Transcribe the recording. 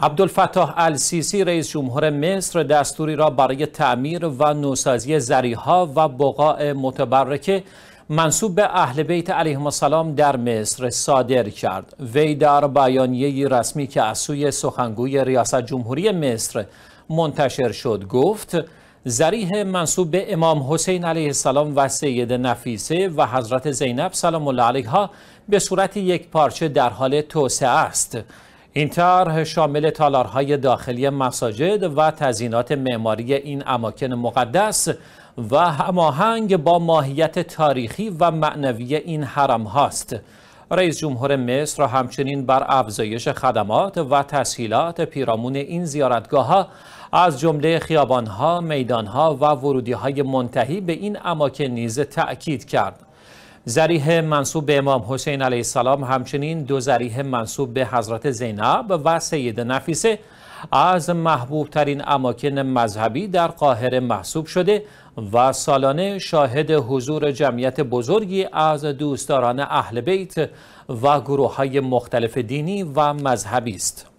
عبدالفتاح السیسی رئیس جمهور مصر دستوری را برای تعمیر و نوسازی زریها و بقاع متبرکه منصوب به اهل بیت علیهم السلام در مصر صادر کرد وی در بیانیه رسمی که از سوی سخنگوی ریاست جمهوری مصر منتشر شد گفت زریح منصوب به امام حسین علیه السلام و سید نفیسه و حضرت زینب سلام الله علیها به صورت یک پارچه در حال توسعه است این طرح شامل تالارهای داخلی مساجد و تزینات معماری این اماکن مقدس و هماهنگ با ماهیت تاریخی و معنوی این حرم هاست. رئیس جمهور مصر همچنین بر افزایش خدمات و تسهیلات پیرامون این زیارتگاه ها از جمله خیابان ها، میدان ها و ورودی های منتهی به این اماکن نیز تأکید کرد. زریه منصوب به امام حسین علیه السلام همچنین دو زریه منصوب به حضرت زینب و سید نفیسه از محبوبترین ترین اماکن مذهبی در قاهره محسوب شده و سالانه شاهد حضور جمعیت بزرگی از دوستداران اهل بیت و گروه های مختلف دینی و مذهبی است.